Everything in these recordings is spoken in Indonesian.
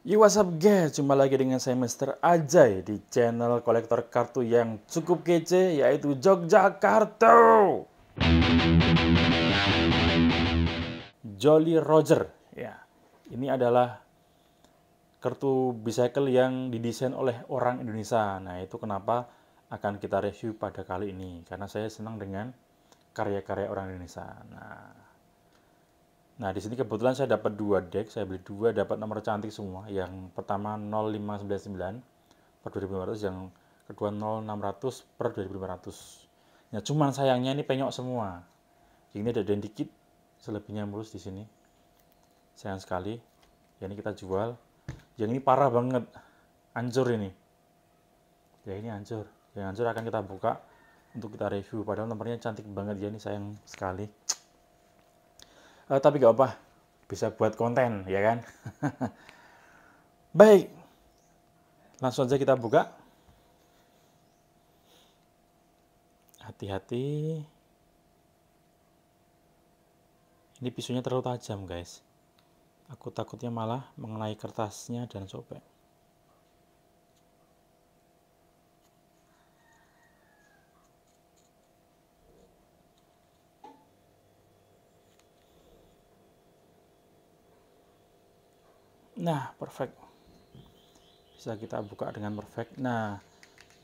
Yo what's up guys, jumpa lagi dengan saya Mr. Ajay di channel kolektor kartu yang cukup kece yaitu Yogyakarta. Jolly Roger ya. Ini adalah kartu bicycle yang didesain oleh orang Indonesia. Nah, itu kenapa akan kita review pada kali ini karena saya senang dengan karya-karya orang Indonesia. Nah, Nah, di sini kebetulan saya dapat dua deck, saya beli dua, dapat nomor cantik semua. Yang pertama 0599 per 2500, yang kedua 0600 per 2500. Ya, cuman sayangnya ini penyok semua. ini ada den dikit, selebihnya mulus di sini. Sayang sekali. Ya, ini kita jual. Yang ini parah banget. Hancur ini. Ya, ini hancur. Yang hancur akan kita buka untuk kita review. Padahal nomornya cantik banget ya, ini sayang sekali uh, tapi nggak apa, bisa buat konten, ya kan? Baik, langsung aja kita buka. Hati-hati. Ini pisunya terlalu tajam, guys. Aku takutnya malah mengenai kertasnya dan sobek. nah perfect bisa kita buka dengan perfect nah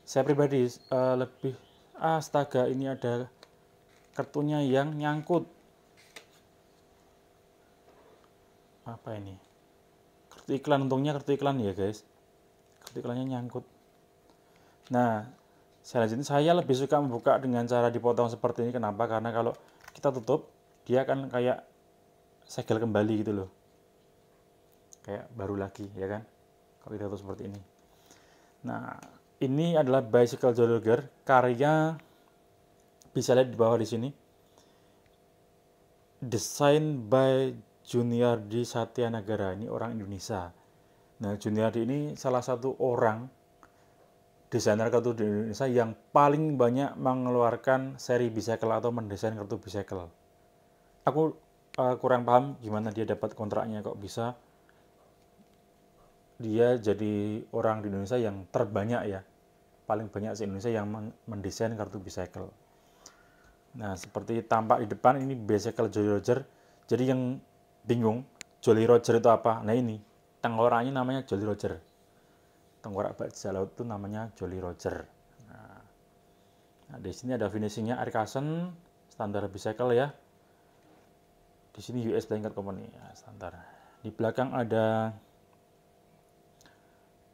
saya pribadi uh, lebih astaga ini ada kartunya yang nyangkut apa ini kartu iklan untungnya kartu iklan ya guys kartu iklannya nyangkut nah selanjutnya saya lebih suka membuka dengan cara dipotong seperti ini kenapa karena kalau kita tutup dia akan kayak segel kembali gitu loh kayak baru lagi ya kan kalau kita tuh seperti ini nah ini adalah bicycle jogger karya bisa lihat di bawah di sini desain by Junior di Satya Negara ini orang Indonesia nah Junior di ini salah satu orang desainer kartu di Indonesia yang paling banyak mengeluarkan seri bicycle atau mendesain kartu bicycle. Aku uh, kurang paham gimana dia dapat kontraknya kok bisa dia jadi orang di Indonesia yang terbanyak ya paling banyak di Indonesia yang mendesain kartu bicycle nah seperti tampak di depan ini bicycle Jolly Roger jadi yang bingung Jolly Roger itu apa nah ini tengkoraknya namanya Jolly Roger tengkorak bajak laut itu namanya Jolly Roger nah, nah di sini ada finishingnya air standar bicycle ya di sini US Blanket Company ya, standar di belakang ada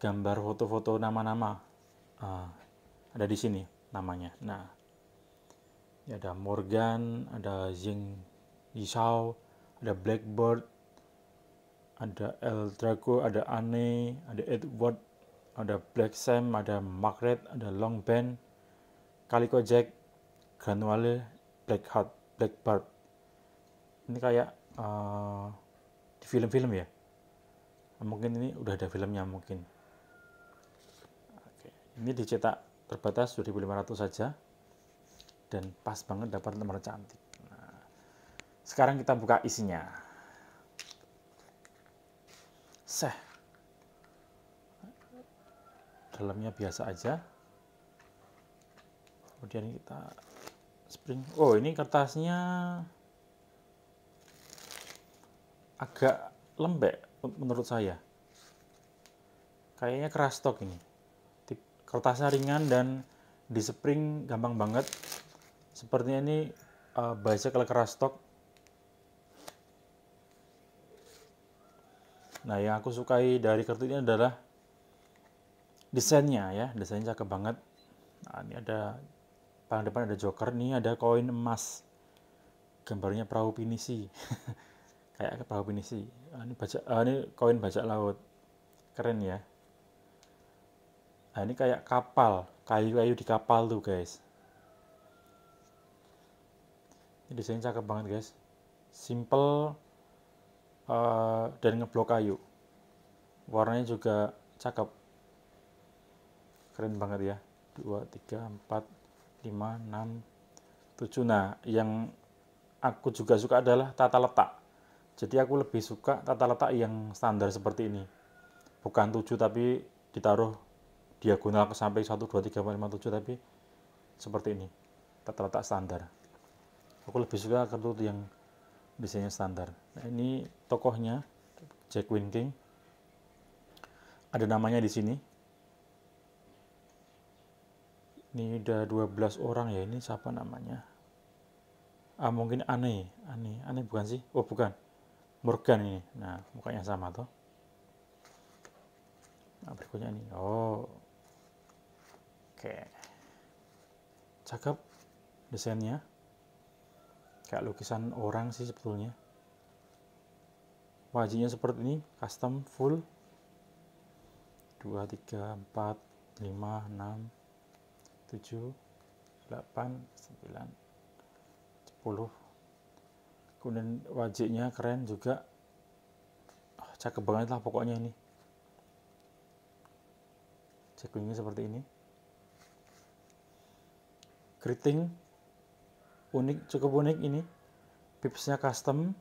gambar foto-foto nama-nama uh, ada di sini namanya. Nah, ini ada Morgan, ada Zing Yishao, ada Blackbird, ada El Draco, ada Anne, ada Edward, ada Black Sam, ada Margaret, ada Long Ben, Calico Jack, Granuale, Blackheart, Blackbird. Ini kayak uh, di film-film ya. Mungkin ini udah ada filmnya mungkin ini dicetak terbatas 2500 saja dan pas banget dapat nomor cantik nah, sekarang kita buka isinya seh dalamnya biasa aja kemudian kita spring oh ini kertasnya agak lembek menurut saya kayaknya keras stok ini kertasnya ringan dan di spring gampang banget sepertinya ini uh, bicycle keras stok nah yang aku sukai dari kartu ini adalah desainnya ya desainnya cakep banget nah, ini ada paling depan ada joker ini ada koin emas gambarnya perahu pinisi kayak perahu pinisi nah, ini baca uh, ini koin bajak laut keren ya Nah ini kayak kapal, kayu-kayu di kapal tuh guys. Ini desain cakep banget guys. Simple uh, dan ngeblok kayu. Warnanya juga cakep. Keren banget ya. 2, 3, 4, 5, 6, 7. Nah yang aku juga suka adalah tata letak. Jadi aku lebih suka tata letak yang standar seperti ini. Bukan 7 tapi ditaruh diagonal ke samping 1, 2, 3, 4, 5, 7 tapi seperti ini terletak standar aku lebih suka kartu yang desainnya standar nah, ini tokohnya Jack Winking ada namanya di sini ini udah 12 orang ya ini siapa namanya ah mungkin aneh aneh aneh bukan sih oh bukan Morgan ini nah mukanya sama toh nah, berikutnya ini oh Oke. Cakep desainnya. Kayak lukisan orang sih sebetulnya. Wajinya seperti ini, custom full. 2 3 4 5 6 7 8 9 10. Kemudian wajiknya keren juga. Oh, cakep banget lah pokoknya ini. Ceklingnya seperti ini keriting unik cukup unik ini pipsnya custom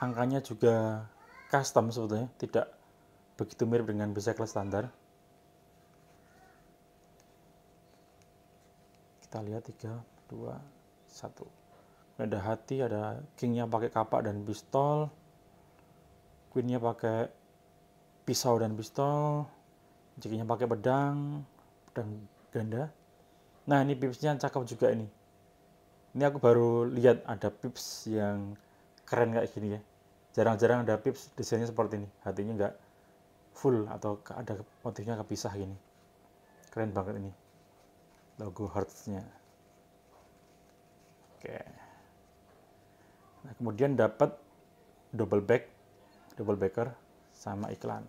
angkanya juga custom sebetulnya tidak begitu mirip dengan bicycle standar kita lihat 3, 2, 1 ada hati, ada kingnya pakai kapak dan pistol queennya pakai pisau dan pistol Jekinya pakai pedang pedang ganda Nah ini pipsnya cakep juga ini. Ini aku baru lihat ada pips yang keren kayak gini ya. Jarang-jarang ada pips desainnya seperti ini. Hatinya nggak full atau ada motifnya kepisah gini. Keren banget ini. Logo heartnya. Oke. Nah, kemudian dapat double back, double backer sama iklan.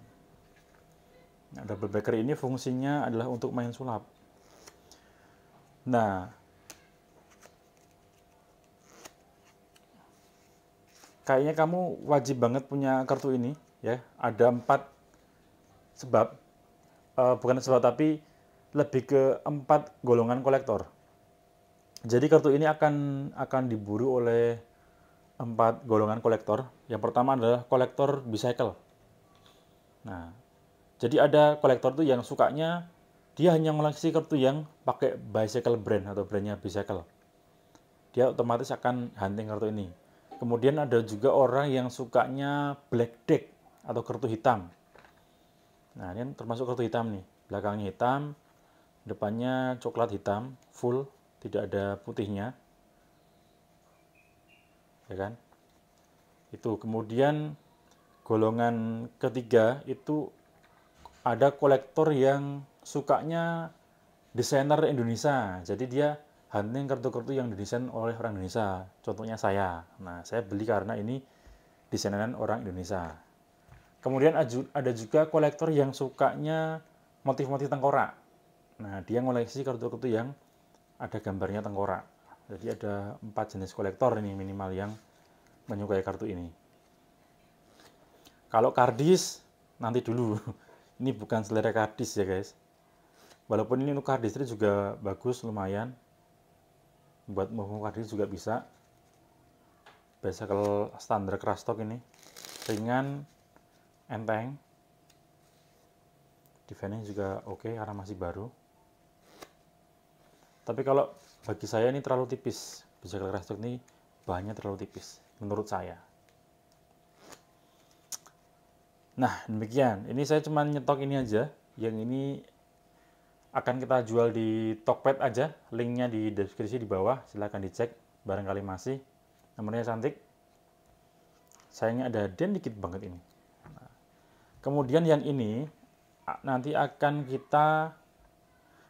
Nah, double backer ini fungsinya adalah untuk main sulap Nah, kayaknya kamu wajib banget punya kartu ini, ya. Ada empat sebab, uh, bukan sebab tapi lebih ke empat golongan kolektor. Jadi kartu ini akan akan diburu oleh empat golongan kolektor. Yang pertama adalah kolektor bicycle. Nah, jadi ada kolektor tuh yang sukanya dia hanya mengoleksi kartu yang pakai bicycle brand atau brandnya bicycle. Dia otomatis akan hunting kartu ini. Kemudian ada juga orang yang sukanya black deck atau kartu hitam. Nah, ini kan termasuk kartu hitam nih. Belakangnya hitam, depannya coklat hitam, full, tidak ada putihnya. Ya kan? Itu kemudian golongan ketiga itu ada kolektor yang sukanya desainer Indonesia. Jadi dia hunting kartu-kartu yang didesain oleh orang Indonesia. Contohnya saya. Nah, saya beli karena ini desainan orang Indonesia. Kemudian ada juga kolektor yang sukanya motif-motif tengkorak. Nah, dia ngoleksi kartu-kartu yang ada gambarnya tengkorak. Jadi ada empat jenis kolektor ini minimal yang menyukai kartu ini. Kalau kardis nanti dulu. Ini bukan selera kardis ya guys walaupun ini nukar distri juga bagus lumayan buat move nukar distri juga bisa kalau standar stock ini ringan enteng defending juga oke okay, karena masih baru tapi kalau bagi saya ini terlalu tipis bicycle krastok ini bahannya terlalu tipis menurut saya Nah, demikian. Ini saya cuma nyetok ini aja. Yang ini akan kita jual di Tokped aja linknya di deskripsi di bawah silahkan dicek barangkali masih nomornya cantik sayangnya ada den dikit banget ini kemudian yang ini nanti akan kita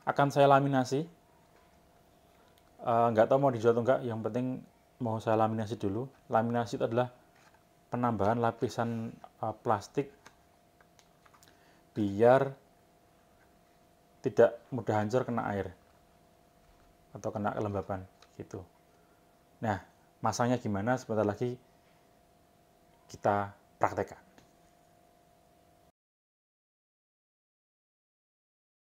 akan saya laminasi uh, nggak tahu mau dijual atau enggak yang penting mau saya laminasi dulu laminasi itu adalah penambahan lapisan uh, plastik biar tidak mudah hancur kena air atau kena kelembapan gitu. Nah, masanya gimana sebentar lagi kita praktekkan.